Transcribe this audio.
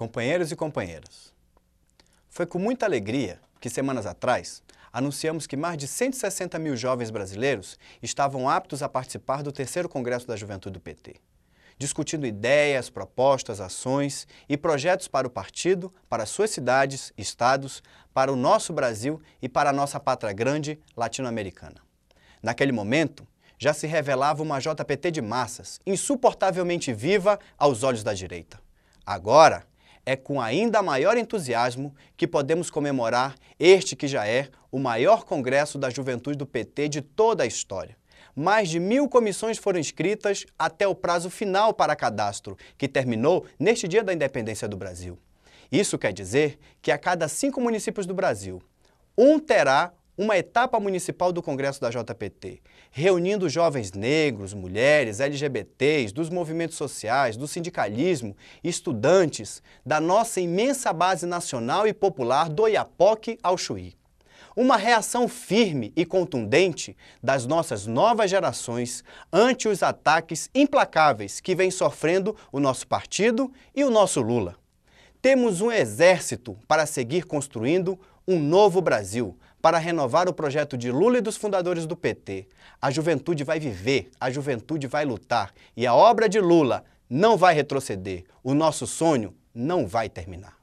companheiros e companheiras. Foi com muita alegria que, semanas atrás, anunciamos que mais de 160 mil jovens brasileiros estavam aptos a participar do terceiro Congresso da Juventude do PT, discutindo ideias, propostas, ações e projetos para o partido, para suas cidades, estados, para o nosso Brasil e para a nossa pátria grande latino-americana. Naquele momento, já se revelava uma JPT de massas, insuportavelmente viva aos olhos da direita. Agora, é com ainda maior entusiasmo que podemos comemorar este que já é o maior congresso da juventude do PT de toda a história. Mais de mil comissões foram inscritas até o prazo final para cadastro, que terminou neste dia da independência do Brasil. Isso quer dizer que a cada cinco municípios do Brasil, um terá uma etapa municipal do Congresso da JPT, reunindo jovens negros, mulheres, LGBTs, dos movimentos sociais, do sindicalismo, estudantes, da nossa imensa base nacional e popular do Iapoque ao Chuí. Uma reação firme e contundente das nossas novas gerações ante os ataques implacáveis que vem sofrendo o nosso partido e o nosso Lula. Temos um exército para seguir construindo um novo Brasil, para renovar o projeto de Lula e dos fundadores do PT. A juventude vai viver, a juventude vai lutar e a obra de Lula não vai retroceder. O nosso sonho não vai terminar.